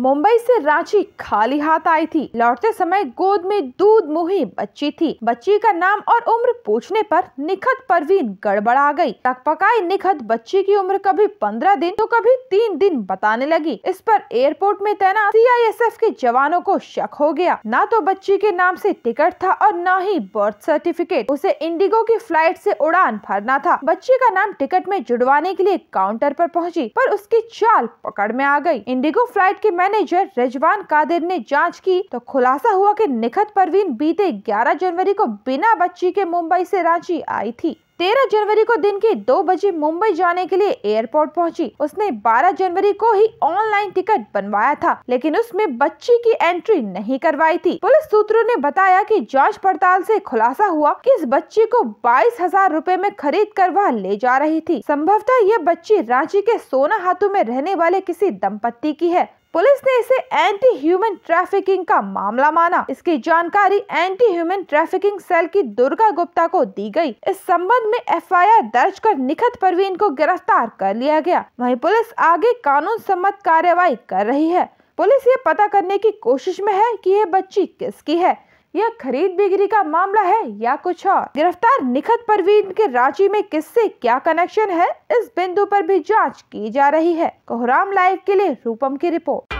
मुंबई से रांची खाली हाथ आई थी लौटते समय गोद में दूध मुही बच्ची थी बच्ची का नाम और उम्र पूछने पर निखत परवीन गड़बड़ा गई पकाई निखत बच्ची की उम्र कभी पंद्रह दिन तो कभी तीन दिन बताने लगी इस पर एयरपोर्ट में तैनात सीआईएसएफ के जवानों को शक हो गया न तो बच्ची के नाम ऐसी टिकट था और न ही बर्थ सर्टिफिकेट उसे इंडिगो की फ्लाइट ऐसी उड़ान भरना था बच्ची का नाम टिकट में जुड़वाने के लिए काउंटर आरोप पहुँची पर उसकी चाल पकड़ में आ गयी इंडिगो फ्लाइट के मैनेजर रिजवान कादिर ने जांच की तो खुलासा हुआ कि निखत परवीन बीते 11 जनवरी को बिना बच्ची के मुंबई से रांची आई थी तेरह जनवरी को दिन के दो बजे मुंबई जाने के लिए एयरपोर्ट पहुंची उसने 12 जनवरी को ही ऑनलाइन टिकट बनवाया था लेकिन उसमें बच्ची की एंट्री नहीं करवाई थी पुलिस सूत्रों ने बताया कि जांच पड़ताल से खुलासा हुआ कि इस बच्ची को बाईस हजार रूपए में खरीद कर वह ले जा रही थी संभवतः यह बच्ची रांची के सोना हाथों में रहने वाले किसी दंपत्ति की है पुलिस ने इसे एंटी ह्यूमन ट्रैफिकिंग का मामला माना इसकी जानकारी एंटी ह्यूमन ट्रैफिकिंग सेल की दुर्गा गुप्ता को दी गई इस संबंध में एफआईआर दर्ज कर निखत परवीन को गिरफ्तार कर लिया गया वहीं पुलिस आगे कानून सम्मत कार्रवाई कर रही है पुलिस ये पता करने की कोशिश में है कि ये बच्ची किसकी है यह खरीद बिक्री का मामला है या कुछ और गिरफ्तार निखत परवीन के रांची में किससे क्या कनेक्शन है इस बिंदु पर भी जांच की जा रही है कोहराम लाइव के लिए रूपम की रिपोर्ट